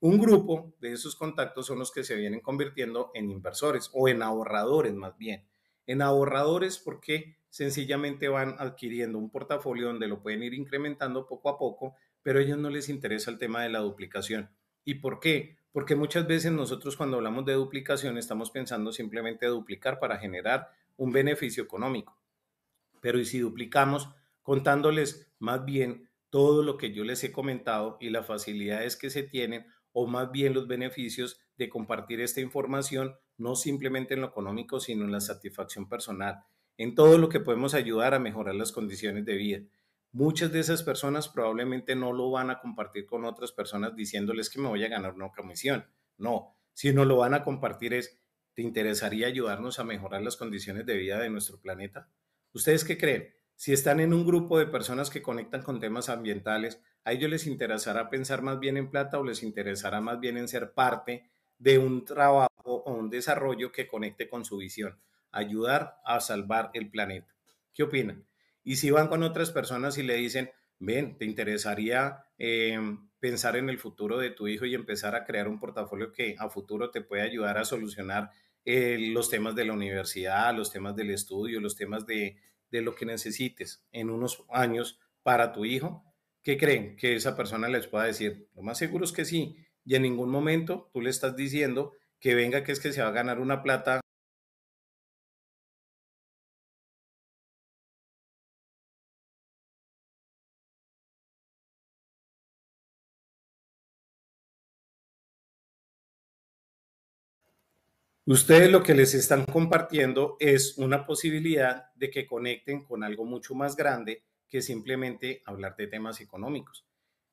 Un grupo de esos contactos son los que se vienen convirtiendo en inversores o en ahorradores más bien. En ahorradores porque sencillamente van adquiriendo un portafolio donde lo pueden ir incrementando poco a poco, pero a ellos no les interesa el tema de la duplicación. ¿Y por qué? Porque muchas veces nosotros cuando hablamos de duplicación estamos pensando simplemente duplicar para generar un beneficio económico. Pero y si duplicamos contándoles más bien todo lo que yo les he comentado y las facilidades que se tienen o más bien los beneficios de compartir esta información, no simplemente en lo económico, sino en la satisfacción personal, en todo lo que podemos ayudar a mejorar las condiciones de vida. Muchas de esas personas probablemente no lo van a compartir con otras personas diciéndoles que me voy a ganar una comisión. No, si no lo van a compartir es, ¿te interesaría ayudarnos a mejorar las condiciones de vida de nuestro planeta? ¿Ustedes qué creen? Si están en un grupo de personas que conectan con temas ambientales, ¿a ellos les interesará pensar más bien en plata o les interesará más bien en ser parte de un trabajo o un desarrollo que conecte con su visión? Ayudar a salvar el planeta. ¿Qué opinan? Y si van con otras personas y le dicen, ven, ¿te interesaría eh, pensar en el futuro de tu hijo y empezar a crear un portafolio que a futuro te puede ayudar a solucionar eh, los temas de la universidad, los temas del estudio, los temas de, de lo que necesites en unos años para tu hijo, ¿qué creen que esa persona les pueda decir? Lo más seguro es que sí, y en ningún momento tú le estás diciendo que venga que es que se va a ganar una plata Ustedes lo que les están compartiendo es una posibilidad de que conecten con algo mucho más grande que simplemente hablar de temas económicos,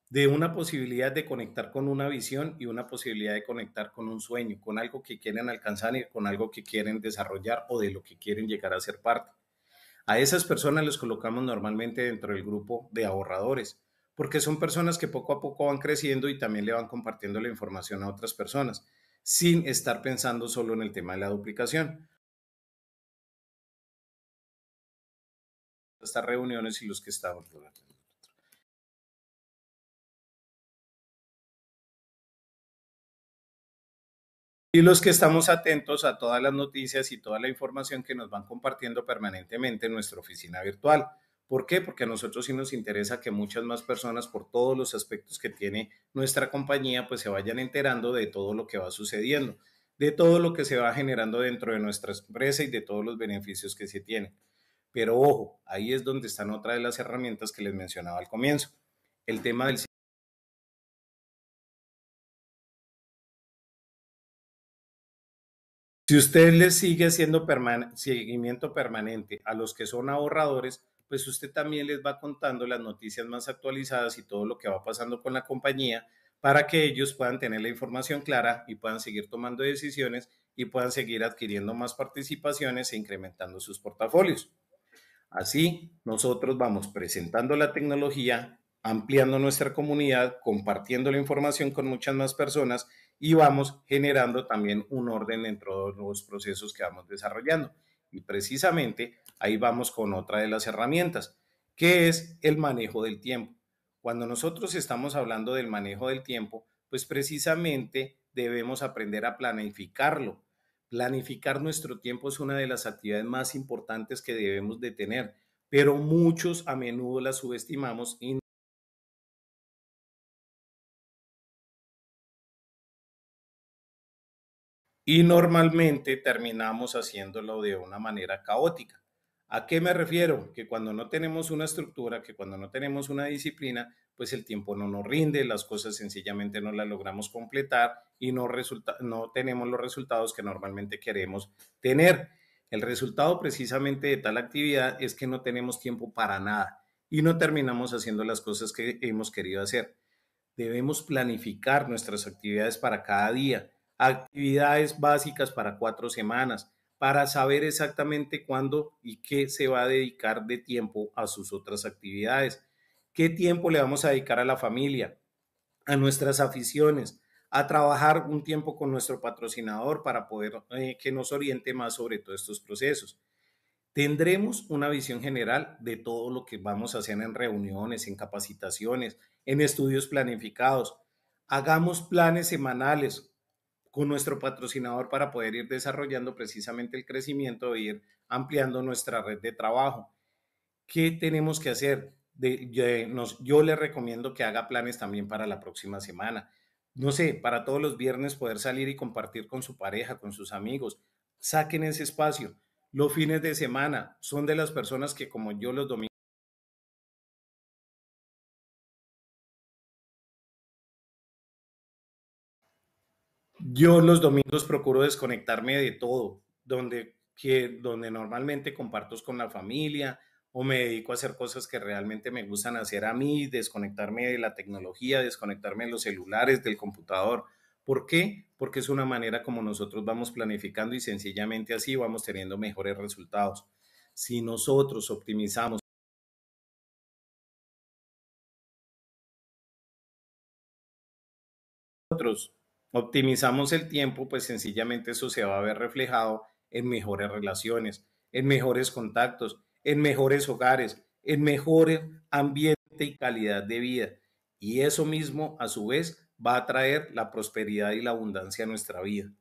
de una posibilidad de conectar con una visión y una posibilidad de conectar con un sueño, con algo que quieren alcanzar y con algo que quieren desarrollar o de lo que quieren llegar a ser parte. A esas personas los colocamos normalmente dentro del grupo de ahorradores, porque son personas que poco a poco van creciendo y también le van compartiendo la información a otras personas sin estar pensando solo en el tema de la duplicación. Estas reuniones y los que estamos Y los que estamos atentos a todas las noticias y toda la información que nos van compartiendo permanentemente en nuestra oficina virtual. ¿Por qué? Porque a nosotros sí nos interesa que muchas más personas, por todos los aspectos que tiene nuestra compañía, pues se vayan enterando de todo lo que va sucediendo, de todo lo que se va generando dentro de nuestra empresa y de todos los beneficios que se tienen. Pero ojo, ahí es donde están otra de las herramientas que les mencionaba al comienzo. El tema del Si usted le sigue haciendo seguimiento permanente a los que son ahorradores, pues usted también les va contando las noticias más actualizadas y todo lo que va pasando con la compañía para que ellos puedan tener la información clara y puedan seguir tomando decisiones y puedan seguir adquiriendo más participaciones e incrementando sus portafolios. Así, nosotros vamos presentando la tecnología, ampliando nuestra comunidad, compartiendo la información con muchas más personas y vamos generando también un orden dentro de los procesos que vamos desarrollando. Y precisamente ahí vamos con otra de las herramientas, que es el manejo del tiempo. Cuando nosotros estamos hablando del manejo del tiempo, pues precisamente debemos aprender a planificarlo. Planificar nuestro tiempo es una de las actividades más importantes que debemos de tener, pero muchos a menudo la subestimamos y y normalmente terminamos haciéndolo de una manera caótica. ¿A qué me refiero? Que cuando no tenemos una estructura, que cuando no tenemos una disciplina, pues el tiempo no nos rinde, las cosas sencillamente no las logramos completar y no, resulta, no tenemos los resultados que normalmente queremos tener. El resultado precisamente de tal actividad es que no tenemos tiempo para nada y no terminamos haciendo las cosas que hemos querido hacer. Debemos planificar nuestras actividades para cada día, actividades básicas para cuatro semanas, para saber exactamente cuándo y qué se va a dedicar de tiempo a sus otras actividades. ¿Qué tiempo le vamos a dedicar a la familia, a nuestras aficiones, a trabajar un tiempo con nuestro patrocinador para poder eh, que nos oriente más sobre todos estos procesos? Tendremos una visión general de todo lo que vamos a hacer en reuniones, en capacitaciones, en estudios planificados. Hagamos planes semanales con nuestro patrocinador para poder ir desarrollando precisamente el crecimiento e ir ampliando nuestra red de trabajo. ¿Qué tenemos que hacer? De, yo le recomiendo que haga planes también para la próxima semana. No sé, para todos los viernes poder salir y compartir con su pareja, con sus amigos. Saquen ese espacio. Los fines de semana son de las personas que como yo los domingos Yo los domingos procuro desconectarme de todo, donde, que, donde normalmente comparto con la familia o me dedico a hacer cosas que realmente me gustan hacer a mí, desconectarme de la tecnología, desconectarme de los celulares, del computador. ¿Por qué? Porque es una manera como nosotros vamos planificando y sencillamente así vamos teniendo mejores resultados. Si nosotros optimizamos optimizamos el tiempo, pues sencillamente eso se va a ver reflejado en mejores relaciones, en mejores contactos, en mejores hogares, en mejores ambiente y calidad de vida. Y eso mismo, a su vez, va a traer la prosperidad y la abundancia a nuestra vida.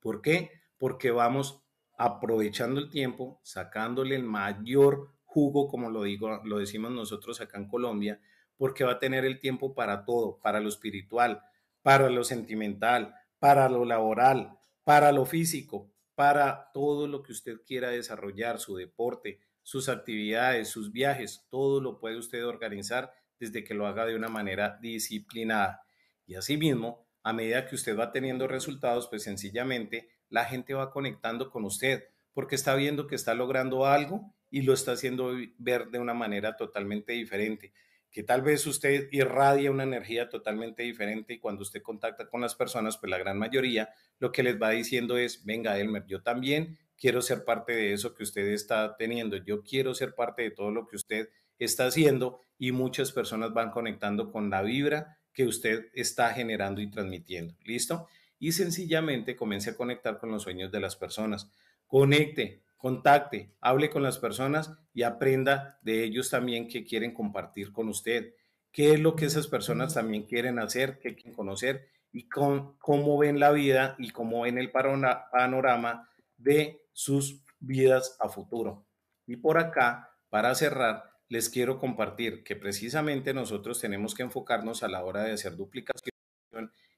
¿Por qué? Porque vamos aprovechando el tiempo, sacándole el mayor jugo, como lo, digo, lo decimos nosotros acá en Colombia, porque va a tener el tiempo para todo, para lo espiritual, para lo sentimental, para lo laboral, para lo físico, para todo lo que usted quiera desarrollar, su deporte, sus actividades, sus viajes, todo lo puede usted organizar desde que lo haga de una manera disciplinada. Y asimismo, a medida que usted va teniendo resultados, pues sencillamente la gente va conectando con usted porque está viendo que está logrando algo y lo está haciendo ver de una manera totalmente diferente que tal vez usted irradia una energía totalmente diferente y cuando usted contacta con las personas, pues la gran mayoría lo que les va diciendo es, venga Elmer, yo también quiero ser parte de eso que usted está teniendo, yo quiero ser parte de todo lo que usted está haciendo y muchas personas van conectando con la vibra que usted está generando y transmitiendo, ¿listo? Y sencillamente comience a conectar con los sueños de las personas. Conecte, contacte, hable con las personas y aprenda de ellos también que quieren compartir con usted, qué es lo que esas personas también quieren hacer, qué quieren conocer y con, cómo ven la vida y cómo ven el panorama de sus vidas a futuro. Y por acá, para cerrar, les quiero compartir que precisamente nosotros tenemos que enfocarnos a la hora de hacer duplicación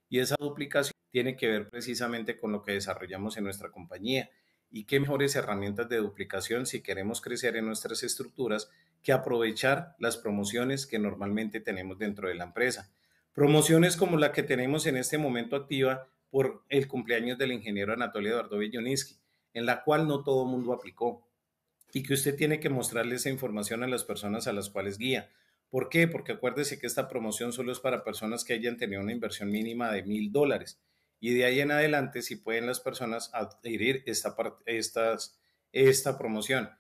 y esa duplicación tiene que ver precisamente con lo que desarrollamos en nuestra compañía y qué mejores herramientas de duplicación si queremos crecer en nuestras estructuras que aprovechar las promociones que normalmente tenemos dentro de la empresa. Promociones como la que tenemos en este momento activa por el cumpleaños del ingeniero Anatolio Eduardo Belloniski, en la cual no todo el mundo aplicó y que usted tiene que mostrarle esa información a las personas a las cuales guía. ¿Por qué? Porque acuérdese que esta promoción solo es para personas que hayan tenido una inversión mínima de mil dólares. Y de ahí en adelante, si pueden las personas adquirir esta, promoción.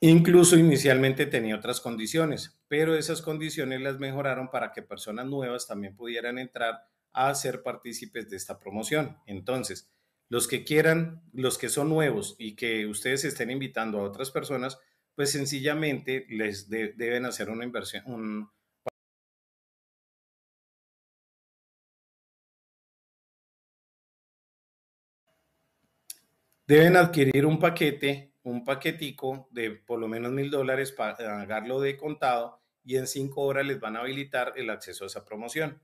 Incluso inicialmente tenía otras condiciones, pero esas condiciones las mejoraron para que personas nuevas también pudieran entrar a ser partícipes de esta promoción. Entonces, los que quieran, los que son nuevos y que ustedes estén invitando a otras personas, pues sencillamente les deben hacer una inversión, un, deben adquirir un paquete, un paquetico de por lo menos mil dólares para pagarlo de contado y en cinco horas les van a habilitar el acceso a esa promoción.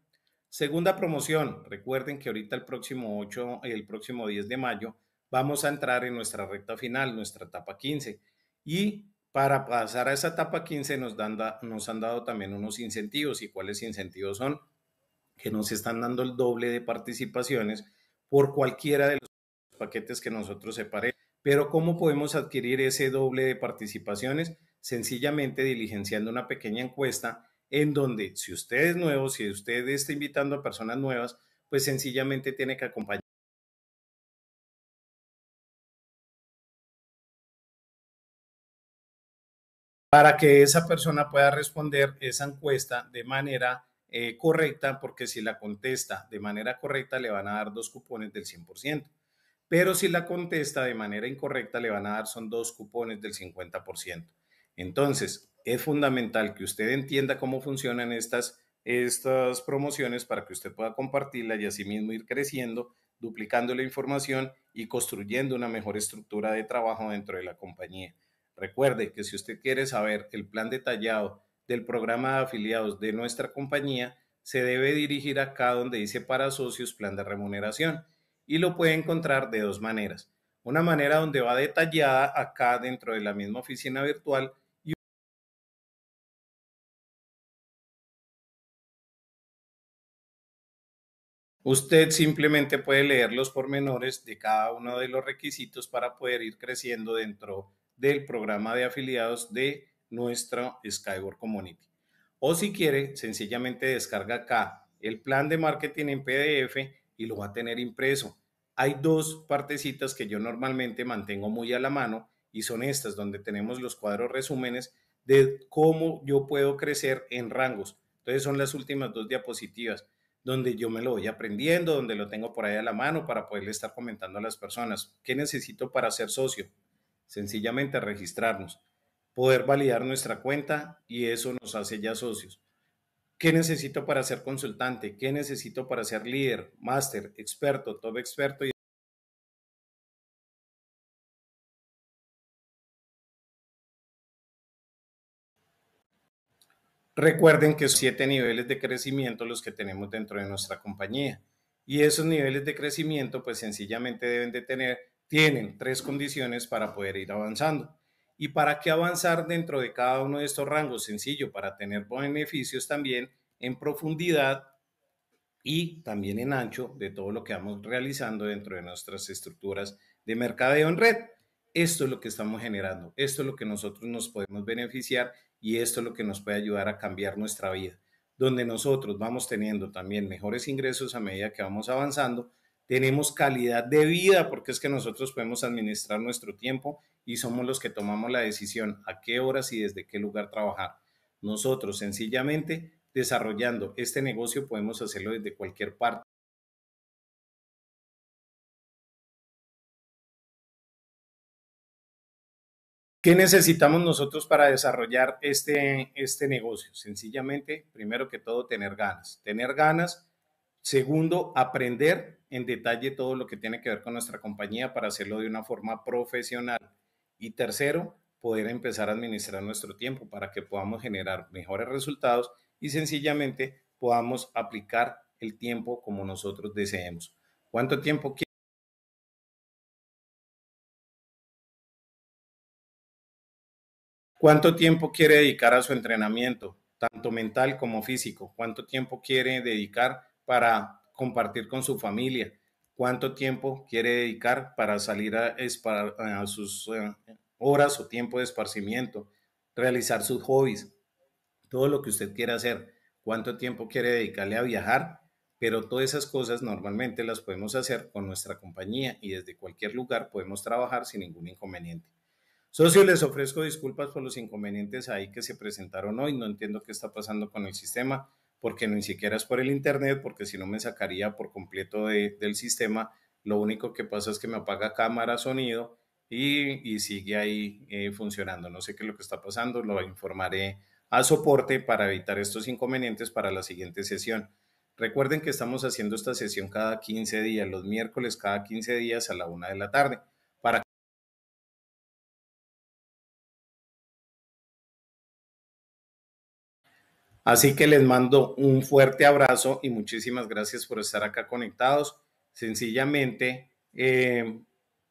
Segunda promoción, recuerden que ahorita el próximo 8, y el próximo 10 de mayo, vamos a entrar en nuestra recta final, nuestra etapa 15. Y para pasar a esa etapa 15 nos, dan, nos han dado también unos incentivos. ¿Y cuáles incentivos son? Que nos están dando el doble de participaciones por cualquiera de los paquetes que nosotros separemos. Pero ¿cómo podemos adquirir ese doble de participaciones? Sencillamente diligenciando una pequeña encuesta en donde si usted es nuevo, si usted está invitando a personas nuevas, pues sencillamente tiene que acompañar. para que esa persona pueda responder esa encuesta de manera eh, correcta, porque si la contesta de manera correcta le van a dar dos cupones del 100%, pero si la contesta de manera incorrecta le van a dar son dos cupones del 50%. Entonces, es fundamental que usted entienda cómo funcionan estas, estas promociones para que usted pueda compartirla y asimismo ir creciendo, duplicando la información y construyendo una mejor estructura de trabajo dentro de la compañía. Recuerde que si usted quiere saber el plan detallado del programa de afiliados de nuestra compañía, se debe dirigir acá donde dice para socios plan de remuneración y lo puede encontrar de dos maneras. Una manera donde va detallada acá dentro de la misma oficina virtual Usted simplemente puede leer los pormenores de cada uno de los requisitos para poder ir creciendo dentro del programa de afiliados de nuestra Skyward Community. O si quiere, sencillamente descarga acá el plan de marketing en PDF y lo va a tener impreso. Hay dos partecitas que yo normalmente mantengo muy a la mano y son estas donde tenemos los cuadros resúmenes de cómo yo puedo crecer en rangos. Entonces son las últimas dos diapositivas donde yo me lo voy aprendiendo, donde lo tengo por ahí a la mano para poderle estar comentando a las personas. ¿Qué necesito para ser socio? Sencillamente registrarnos, poder validar nuestra cuenta y eso nos hace ya socios. ¿Qué necesito para ser consultante? ¿Qué necesito para ser líder, máster, experto, todo experto y Recuerden que son siete niveles de crecimiento los que tenemos dentro de nuestra compañía y esos niveles de crecimiento pues sencillamente deben de tener, tienen tres condiciones para poder ir avanzando. ¿Y para qué avanzar dentro de cada uno de estos rangos? Sencillo, para tener beneficios también en profundidad y también en ancho de todo lo que vamos realizando dentro de nuestras estructuras de mercadeo en red. Esto es lo que estamos generando, esto es lo que nosotros nos podemos beneficiar y esto es lo que nos puede ayudar a cambiar nuestra vida, donde nosotros vamos teniendo también mejores ingresos a medida que vamos avanzando, tenemos calidad de vida porque es que nosotros podemos administrar nuestro tiempo y somos los que tomamos la decisión a qué horas y desde qué lugar trabajar. Nosotros sencillamente desarrollando este negocio podemos hacerlo desde cualquier parte ¿Qué necesitamos nosotros para desarrollar este, este negocio? Sencillamente, primero que todo, tener ganas. Tener ganas. Segundo, aprender en detalle todo lo que tiene que ver con nuestra compañía para hacerlo de una forma profesional. Y tercero, poder empezar a administrar nuestro tiempo para que podamos generar mejores resultados y sencillamente podamos aplicar el tiempo como nosotros deseemos. ¿Cuánto tiempo ¿Cuánto tiempo quiere dedicar a su entrenamiento, tanto mental como físico? ¿Cuánto tiempo quiere dedicar para compartir con su familia? ¿Cuánto tiempo quiere dedicar para salir a, a sus eh, horas o tiempo de esparcimiento? Realizar sus hobbies, todo lo que usted quiera hacer. ¿Cuánto tiempo quiere dedicarle a viajar? Pero todas esas cosas normalmente las podemos hacer con nuestra compañía y desde cualquier lugar podemos trabajar sin ningún inconveniente. Socio, les ofrezco disculpas por los inconvenientes ahí que se presentaron hoy. No entiendo qué está pasando con el sistema, porque ni siquiera es por el Internet, porque si no me sacaría por completo del sistema. Lo único que pasa es que me apaga cámara, sonido y, sigue ahí eh, funcionando. No sé qué es lo que está pasando, lo informaré a soporte para evitar estos inconvenientes para la siguiente sesión. Recuerden que estamos haciendo esta sesión cada 15 días, los miércoles cada 15 días a la una de la tarde. Así que les mando un fuerte abrazo y muchísimas gracias por estar acá conectados. Sencillamente, eh,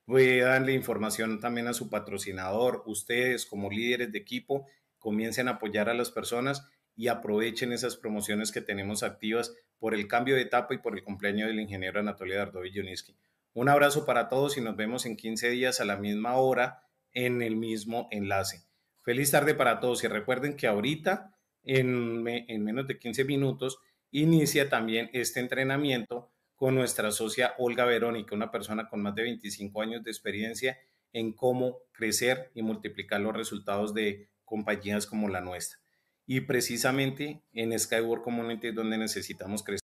voy a darle información también a su patrocinador. Ustedes como líderes de equipo comiencen a apoyar a las personas y aprovechen esas promociones que tenemos activas por el cambio de etapa y por el cumpleaños del ingeniero Anatolio Dardovich Yuniski. Un abrazo para todos y nos vemos en 15 días a la misma hora en el mismo enlace. Feliz tarde para todos y recuerden que ahorita en, menos de 15 minutos, inicia también este entrenamiento con nuestra socia Olga Verónica, una persona con más de 25 años de experiencia en cómo crecer y multiplicar los resultados de compañías como la nuestra. Y precisamente en Skyward Community es donde necesitamos crecer.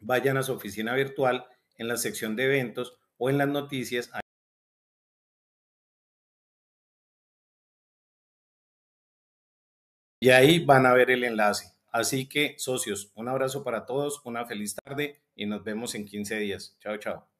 Vayan a su oficina virtual en la sección de eventos o en las noticias. Y ahí van a ver el enlace. Así que, socios, un abrazo para todos, una feliz tarde y nos vemos en 15 días. Chao, chao.